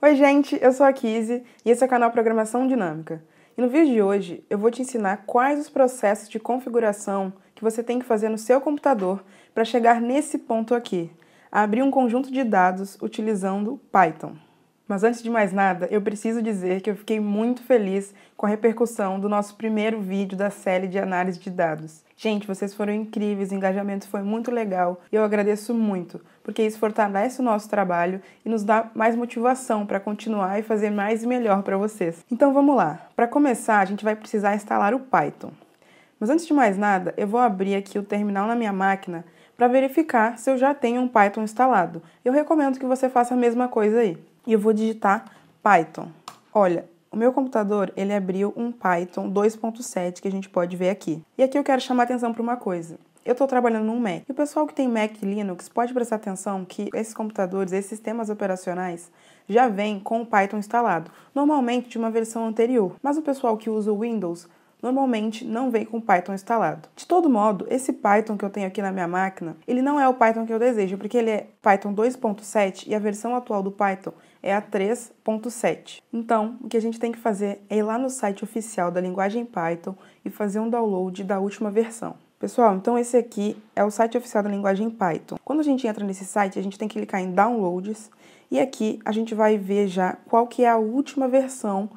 Oi, gente, eu sou a Kizzy e esse é o canal Programação Dinâmica. E no vídeo de hoje eu vou te ensinar quais os processos de configuração que você tem que fazer no seu computador para chegar nesse ponto aqui, abrir um conjunto de dados utilizando Python. Mas antes de mais nada, eu preciso dizer que eu fiquei muito feliz com a repercussão do nosso primeiro vídeo da série de análise de dados. Gente, vocês foram incríveis, o engajamento foi muito legal e eu agradeço muito, porque isso fortalece o nosso trabalho e nos dá mais motivação para continuar e fazer mais e melhor para vocês. Então vamos lá. Para começar, a gente vai precisar instalar o Python. Mas antes de mais nada, eu vou abrir aqui o terminal na minha máquina para verificar se eu já tenho um Python instalado. Eu recomendo que você faça a mesma coisa aí. E eu vou digitar Python. Olha, o meu computador, ele abriu um Python 2.7 que a gente pode ver aqui. E aqui eu quero chamar atenção para uma coisa. Eu estou trabalhando num Mac. E o pessoal que tem Mac e Linux pode prestar atenção que esses computadores, esses sistemas operacionais, já vêm com o Python instalado, normalmente de uma versão anterior. Mas o pessoal que usa o Windows normalmente não vem com Python instalado. De todo modo, esse Python que eu tenho aqui na minha máquina, ele não é o Python que eu desejo, porque ele é Python 2.7 e a versão atual do Python é a 3.7. Então, o que a gente tem que fazer é ir lá no site oficial da linguagem Python e fazer um download da última versão. Pessoal, então esse aqui é o site oficial da linguagem Python. Quando a gente entra nesse site, a gente tem que clicar em Downloads e aqui a gente vai ver já qual que é a última versão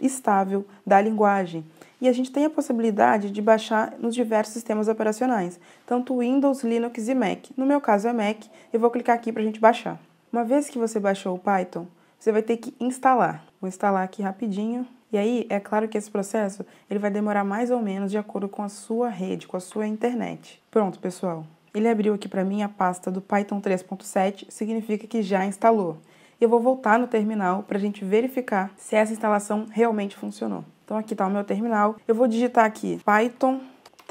estável da linguagem. E a gente tem a possibilidade de baixar nos diversos sistemas operacionais, tanto Windows, Linux e Mac. No meu caso é Mac, eu vou clicar aqui para a gente baixar. Uma vez que você baixou o Python, você vai ter que instalar. Vou instalar aqui rapidinho. E aí, é claro que esse processo ele vai demorar mais ou menos de acordo com a sua rede, com a sua internet. Pronto, pessoal. Ele abriu aqui para mim a pasta do Python 3.7, significa que já instalou. E Eu vou voltar no terminal para a gente verificar se essa instalação realmente funcionou. Então aqui está o meu terminal. Eu vou digitar aqui Python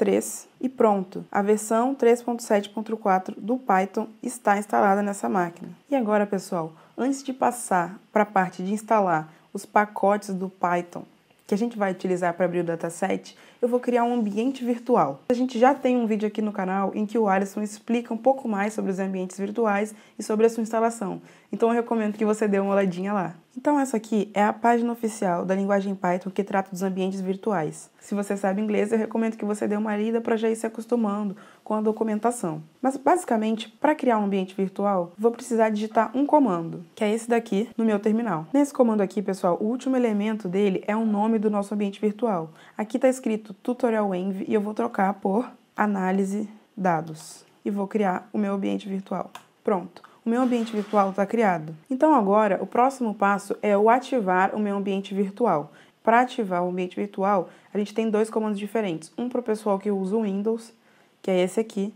3 e pronto. A versão 3.7.4 do Python está instalada nessa máquina. E agora, pessoal, antes de passar para a parte de instalar os pacotes do Python que a gente vai utilizar para abrir o dataset, eu vou criar um ambiente virtual. A gente já tem um vídeo aqui no canal em que o Alisson explica um pouco mais sobre os ambientes virtuais e sobre a sua instalação, então eu recomendo que você dê uma olhadinha lá. Então essa aqui é a página oficial da linguagem Python que trata dos ambientes virtuais. Se você sabe inglês, eu recomendo que você dê uma lida para já ir se acostumando com a documentação. Mas basicamente, para criar um ambiente virtual, vou precisar digitar um comando, que é esse daqui no meu terminal. Nesse comando aqui, pessoal, o último elemento dele é o nome do nosso ambiente virtual. Aqui está escrito tutorial Env e eu vou trocar por análise dados e vou criar o meu ambiente virtual. Pronto, o meu ambiente virtual está criado. Então agora o próximo passo é eu ativar o meu ambiente virtual. Para ativar o ambiente virtual, a gente tem dois comandos diferentes. Um para o pessoal que usa o Windows, que é esse aqui,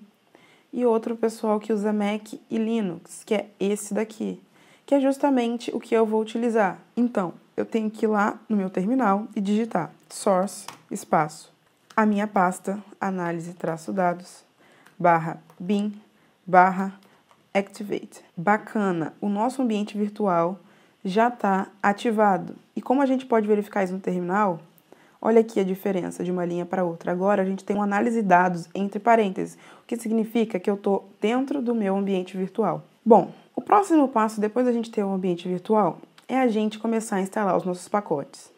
e outro para o pessoal que usa Mac e Linux, que é esse daqui, que é justamente o que eu vou utilizar. Então, eu tenho que ir lá no meu terminal e digitar source espaço a minha pasta análise traço dados barra bin barra activate. Bacana, o nosso ambiente virtual já está ativado. E como a gente pode verificar isso no terminal? Olha aqui a diferença de uma linha para outra. Agora a gente tem uma análise de dados entre parênteses, o que significa que eu estou dentro do meu ambiente virtual. Bom, o próximo passo, depois da gente ter um ambiente virtual, é a gente começar a instalar os nossos pacotes.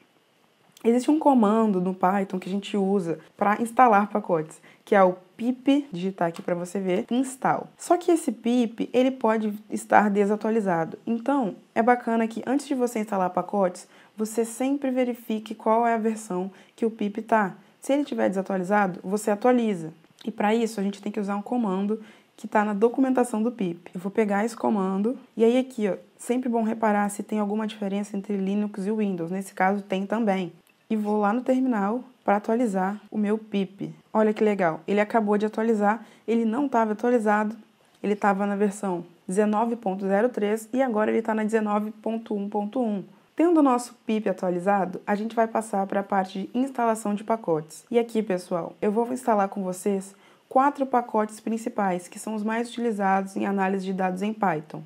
Existe um comando no Python que a gente usa para instalar pacotes, que é o pip, digitar aqui para você ver, install. Só que esse pip, ele pode estar desatualizado. Então, é bacana que antes de você instalar pacotes, você sempre verifique qual é a versão que o pip está. Se ele estiver desatualizado, você atualiza. E para isso, a gente tem que usar um comando que está na documentação do PIP. Eu vou pegar esse comando e aí aqui, ó, sempre bom reparar se tem alguma diferença entre Linux e Windows. Nesse caso tem também. E vou lá no terminal para atualizar o meu PIP. Olha que legal, ele acabou de atualizar, ele não estava atualizado, ele estava na versão 19.03 e agora ele está na 19.1.1. Tendo o nosso PIP atualizado, a gente vai passar para a parte de instalação de pacotes. E aqui, pessoal, eu vou instalar com vocês quatro pacotes principais, que são os mais utilizados em análise de dados em Python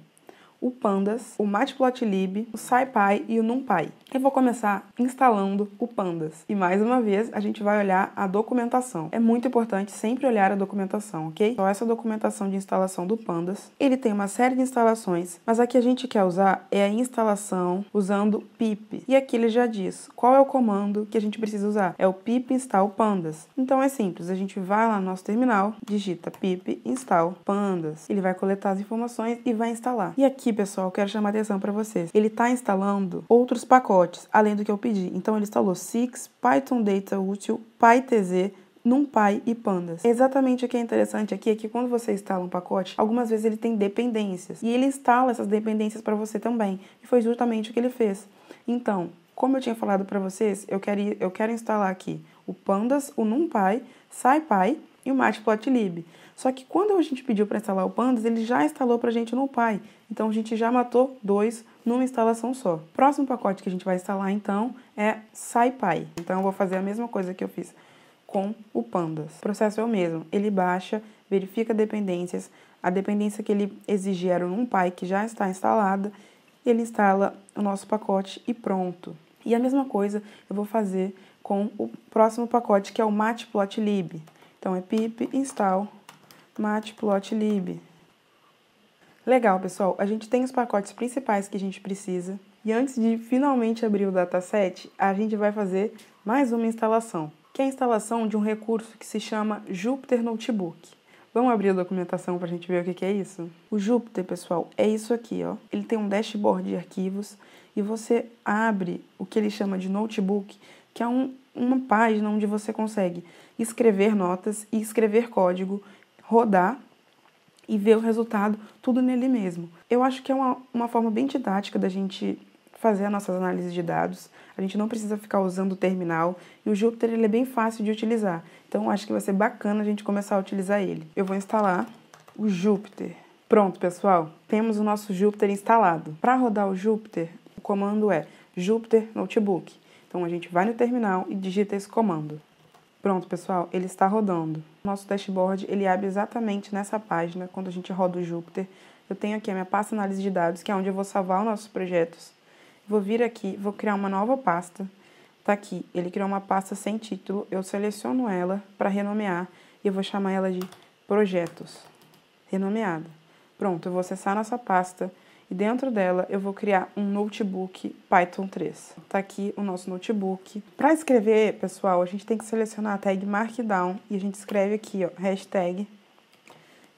o Pandas, o Matplotlib, o SciPy e o NumPy. Eu vou começar instalando o Pandas. E mais uma vez, a gente vai olhar a documentação. É muito importante sempre olhar a documentação, ok? Então, essa documentação de instalação do Pandas, ele tem uma série de instalações, mas a que a gente quer usar é a instalação usando pip. E aqui ele já diz qual é o comando que a gente precisa usar. É o pip install pandas. Então, é simples. A gente vai lá no nosso terminal, digita pip install pandas. Ele vai coletar as informações e vai instalar. E aqui aqui, pessoal, quero chamar atenção para vocês. Ele está instalando outros pacotes, além do que eu pedi. Então, ele instalou Six, Python Data Útil, PyTZ, NumPy e Pandas. Exatamente o que é interessante aqui é que quando você instala um pacote, algumas vezes ele tem dependências e ele instala essas dependências para você também. E foi justamente o que ele fez. Então, como eu tinha falado para vocês, eu quero, eu quero instalar aqui o Pandas, o NumPy, SciPy e o Matplotlib. Só que quando a gente pediu para instalar o Pandas, ele já instalou para a gente no Pai. Então a gente já matou dois numa instalação só. Próximo pacote que a gente vai instalar então é SciPy. Então eu vou fazer a mesma coisa que eu fiz com o Pandas. O processo é o mesmo, ele baixa, verifica dependências, a dependência que ele exigia era num pai que já está instalada, ele instala o nosso pacote e pronto. E a mesma coisa eu vou fazer com o próximo pacote que é o matplotlib. Então é pip install matplotlib. Legal, pessoal, a gente tem os pacotes principais que a gente precisa. E antes de finalmente abrir o dataset, a gente vai fazer mais uma instalação, que é a instalação de um recurso que se chama Jupyter Notebook. Vamos abrir a documentação para a gente ver o que é isso? O Jupyter, pessoal, é isso aqui, ó. Ele tem um dashboard de arquivos e você abre o que ele chama de notebook, que é um, uma página onde você consegue escrever notas e escrever código rodar e ver o resultado tudo nele mesmo. Eu acho que é uma, uma forma bem didática da gente fazer as nossas análises de dados. A gente não precisa ficar usando o terminal e o Jupyter ele é bem fácil de utilizar. Então acho que vai ser bacana a gente começar a utilizar ele. Eu vou instalar o Jupyter. Pronto, pessoal, temos o nosso Jupyter instalado. Para rodar o Jupyter, o comando é Jupyter Notebook. Então a gente vai no terminal e digita esse comando. Pronto, pessoal, ele está rodando. Nosso dashboard, ele abre exatamente nessa página, quando a gente roda o Jupyter. Eu tenho aqui a minha pasta análise de dados, que é onde eu vou salvar os nossos projetos. Vou vir aqui, vou criar uma nova pasta. Tá aqui, ele criou uma pasta sem título, eu seleciono ela para renomear e eu vou chamar ela de projetos. Renomeada. Pronto, eu vou acessar nossa pasta e dentro dela eu vou criar um notebook Python 3. Tá aqui o nosso notebook. Para escrever, pessoal, a gente tem que selecionar a tag Markdown e a gente escreve aqui, ó, hashtag.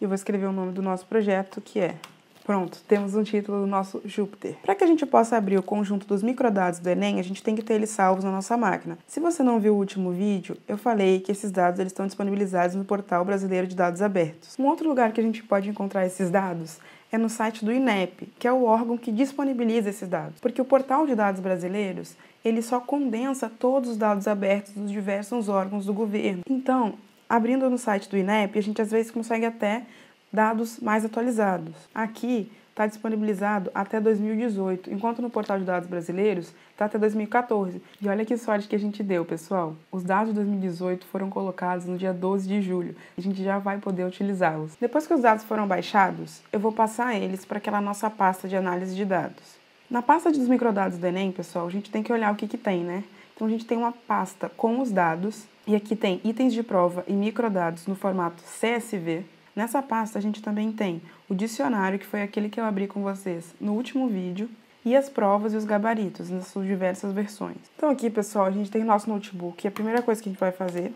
Eu vou escrever o nome do nosso projeto, que é Pronto, temos um título do nosso Júpiter. Para que a gente possa abrir o conjunto dos microdados do Enem, a gente tem que ter eles salvos na nossa máquina. Se você não viu o último vídeo, eu falei que esses dados eles estão disponibilizados no Portal Brasileiro de Dados Abertos. Um outro lugar que a gente pode encontrar esses dados é no site do INEP, que é o órgão que disponibiliza esses dados, porque o portal de dados brasileiros ele só condensa todos os dados abertos dos diversos órgãos do governo. Então, abrindo no site do INEP, a gente às vezes consegue até dados mais atualizados. Aqui está disponibilizado até 2018, enquanto no portal de dados brasileiros está até 2014. E olha que sorte que a gente deu, pessoal. Os dados de 2018 foram colocados no dia 12 de julho e a gente já vai poder utilizá-los. Depois que os dados foram baixados, eu vou passar eles para aquela nossa pasta de análise de dados. Na pasta dos microdados do Enem, pessoal, a gente tem que olhar o que, que tem, né? Então a gente tem uma pasta com os dados e aqui tem itens de prova e microdados no formato CSV. Nessa pasta a gente também tem o dicionário, que foi aquele que eu abri com vocês no último vídeo, e as provas e os gabaritos nas suas diversas versões. Então aqui, pessoal, a gente tem o nosso notebook e a primeira coisa que a gente vai fazer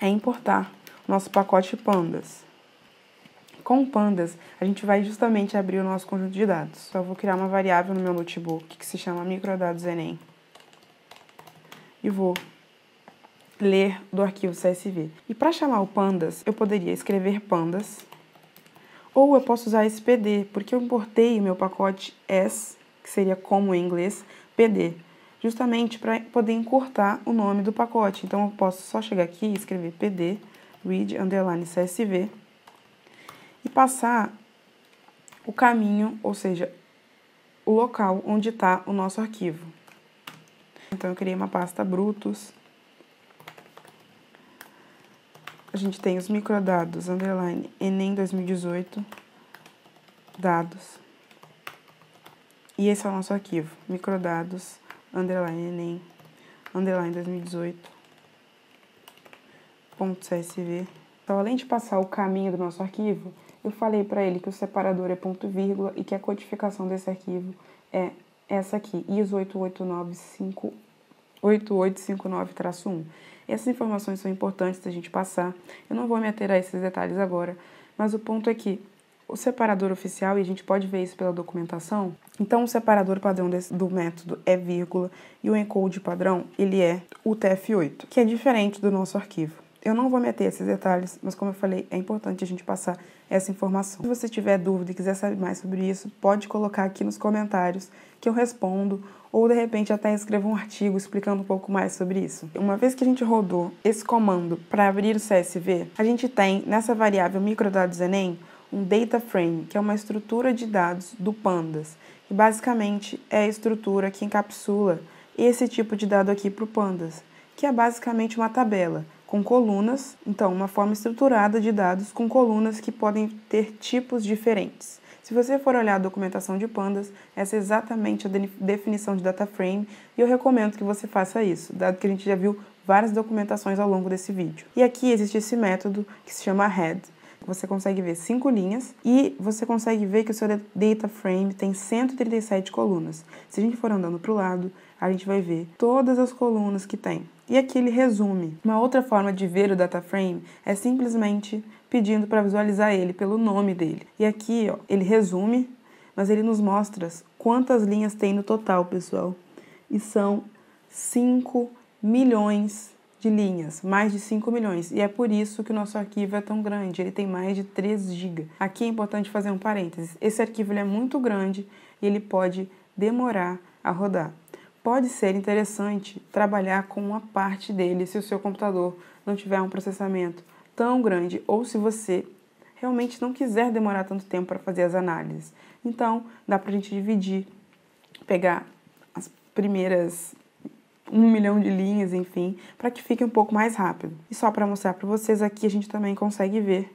é importar o nosso pacote pandas. Com pandas, a gente vai justamente abrir o nosso conjunto de dados. Então eu vou criar uma variável no meu notebook que se chama microdados enem. E vou ler do arquivo CSV. E para chamar o pandas, eu poderia escrever pandas, ou eu posso usar esse pd, porque eu importei o meu pacote s, que seria como em inglês, pd, justamente para poder encurtar o nome do pacote. Então eu posso só chegar aqui e escrever pd, read, underline, csv, e passar o caminho, ou seja, o local onde está o nosso arquivo. Então eu criei uma pasta brutos, a gente tem os microdados, underline, Enem 2018, dados. E esse é o nosso arquivo, microdados, underline, Enem, underline 2018, .csv. Então, além de passar o caminho do nosso arquivo, eu falei para ele que o separador é ponto vírgula e que a codificação desse arquivo é essa aqui, ISO 8859-1. Essas informações são importantes da gente passar. Eu não vou me ater a esses detalhes agora, mas o ponto é que o separador oficial, e a gente pode ver isso pela documentação, então o separador padrão desse, do método é vírgula e o encode padrão ele é o TF8, que é diferente do nosso arquivo. Eu não vou meter esses detalhes, mas como eu falei, é importante a gente passar essa informação. Se você tiver dúvida e quiser saber mais sobre isso, pode colocar aqui nos comentários que eu respondo ou de repente até escrevo um artigo explicando um pouco mais sobre isso. Uma vez que a gente rodou esse comando para abrir o CSV, a gente tem nessa variável microdados enem um data frame, que é uma estrutura de dados do pandas, que basicamente é a estrutura que encapsula esse tipo de dado aqui para o pandas, que é basicamente uma tabela com colunas, então, uma forma estruturada de dados com colunas que podem ter tipos diferentes. Se você for olhar a documentação de pandas, essa é exatamente a definição de data frame e eu recomendo que você faça isso, dado que a gente já viu várias documentações ao longo desse vídeo. E aqui existe esse método que se chama head. Você consegue ver cinco linhas e você consegue ver que o seu data frame tem 137 colunas. Se a gente for andando para o lado, a gente vai ver todas as colunas que tem. E aqui ele resume. Uma outra forma de ver o dataframe é simplesmente pedindo para visualizar ele pelo nome dele. E aqui, ó, ele resume, mas ele nos mostra quantas linhas tem no total, pessoal. E são 5 milhões de linhas, mais de 5 milhões, e é por isso que o nosso arquivo é tão grande, ele tem mais de 3 GB. Aqui é importante fazer um parênteses, esse arquivo é muito grande e ele pode demorar a rodar pode ser interessante trabalhar com uma parte dele se o seu computador não tiver um processamento tão grande ou se você realmente não quiser demorar tanto tempo para fazer as análises. Então, dá para a gente dividir, pegar as primeiras um milhão de linhas, enfim, para que fique um pouco mais rápido. E só para mostrar para vocês aqui, a gente também consegue ver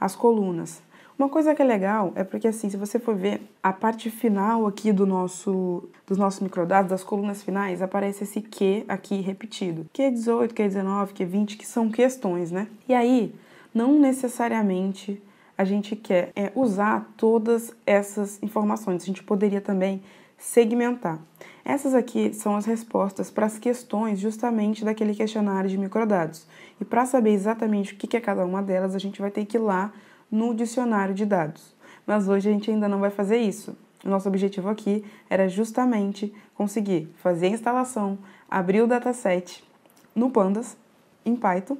as colunas. Uma coisa que é legal é porque assim, se você for ver a parte final aqui do nosso dos nossos microdados, das colunas finais, aparece esse Q aqui repetido. Q18, Q19, Q20, que são questões, né? E aí, não necessariamente a gente quer é, usar todas essas informações. A gente poderia também segmentar. Essas aqui são as respostas para as questões justamente daquele questionário de microdados. E para saber exatamente o que é cada uma delas, a gente vai ter que ir lá no dicionário de dados. Mas hoje a gente ainda não vai fazer isso. nosso objetivo aqui era justamente conseguir fazer a instalação, abrir o dataset no Pandas, em Python,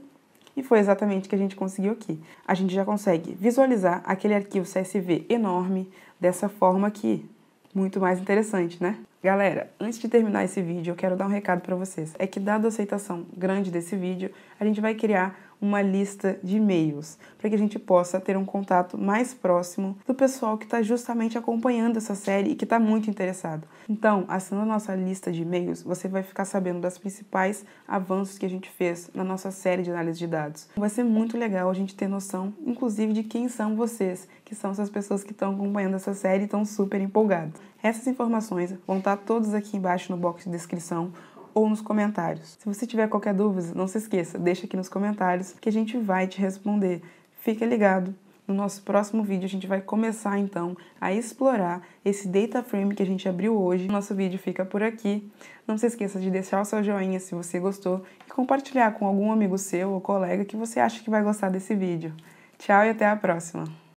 e foi exatamente o que a gente conseguiu aqui. A gente já consegue visualizar aquele arquivo CSV enorme dessa forma aqui. Muito mais interessante, né? Galera, antes de terminar esse vídeo, eu quero dar um recado para vocês. É que dada a aceitação grande desse vídeo, a gente vai criar uma lista de e-mails, para que a gente possa ter um contato mais próximo do pessoal que está justamente acompanhando essa série e que está muito interessado. Então, assinando a nossa lista de e-mails, você vai ficar sabendo das principais avanços que a gente fez na nossa série de análise de dados. Vai ser muito legal a gente ter noção, inclusive, de quem são vocês, que são essas pessoas que estão acompanhando essa série e estão super empolgados. Essas informações vão estar todas aqui embaixo no box de descrição ou nos comentários. Se você tiver qualquer dúvida, não se esqueça, deixa aqui nos comentários que a gente vai te responder. Fica ligado. No nosso próximo vídeo a gente vai começar então a explorar esse data frame que a gente abriu hoje. Nosso vídeo fica por aqui. Não se esqueça de deixar o seu joinha se você gostou e compartilhar com algum amigo seu ou colega que você acha que vai gostar desse vídeo. Tchau e até a próxima.